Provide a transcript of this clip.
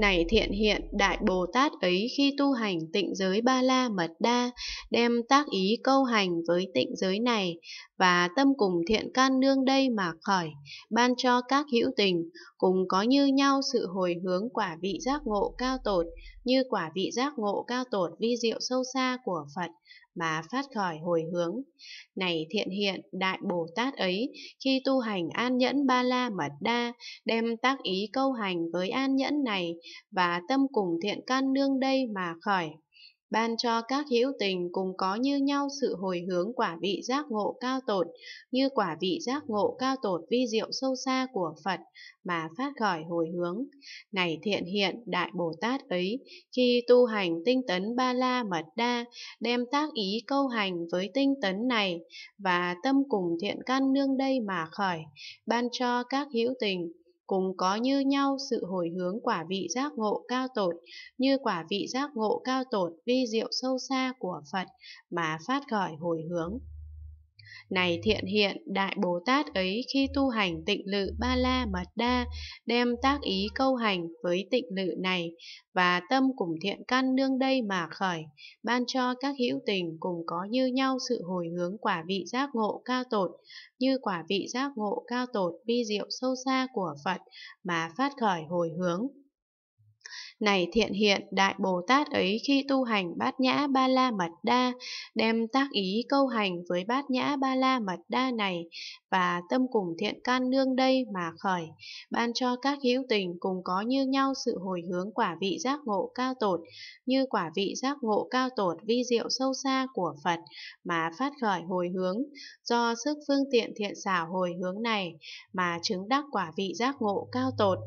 Này thiện hiện Đại Bồ Tát ấy khi tu hành tịnh giới ba la mật đa, đem tác ý câu hành với tịnh giới này, và tâm cùng thiện can nương đây mà khởi, ban cho các hữu tình, cùng có như nhau sự hồi hướng quả vị giác ngộ cao tột, như quả vị giác ngộ cao tột vi diệu sâu xa của Phật, mà phát khỏi hồi hướng. Này thiện hiện đại Bồ Tát ấy, khi tu hành an nhẫn ba la mật đa, đem tác ý câu hành với an nhẫn này và tâm cùng thiện căn nương đây mà khởi ban cho các hữu tình cùng có như nhau sự hồi hướng quả vị giác ngộ cao tột, như quả vị giác ngộ cao tột vi diệu sâu xa của Phật mà phát khỏi hồi hướng. Này thiện hiện Đại Bồ Tát ấy, khi tu hành tinh tấn ba la mật đa, đem tác ý câu hành với tinh tấn này, và tâm cùng thiện căn nương đây mà khởi, ban cho các hữu tình cùng có như nhau sự hồi hướng quả vị giác ngộ cao tột, như quả vị giác ngộ cao tột vi diệu sâu xa của Phật mà phát khởi hồi hướng. Này thiện hiện, Đại Bồ Tát ấy khi tu hành tịnh lự ba la mật đa, đem tác ý câu hành với tịnh lự này, và tâm cùng thiện căn nương đây mà khởi, ban cho các hữu tình cùng có như nhau sự hồi hướng quả vị giác ngộ cao tột, như quả vị giác ngộ cao tột vi diệu sâu xa của Phật mà phát khởi hồi hướng. Này thiện hiện đại Bồ Tát ấy khi tu hành bát nhã ba la mật đa, đem tác ý câu hành với bát nhã ba la mật đa này và tâm cùng thiện căn nương đây mà khởi, ban cho các hữu tình cùng có như nhau sự hồi hướng quả vị giác ngộ cao tột, như quả vị giác ngộ cao tột vi diệu sâu xa của Phật mà phát khởi hồi hướng, do sức phương tiện thiện xảo hồi hướng này mà chứng đắc quả vị giác ngộ cao tột.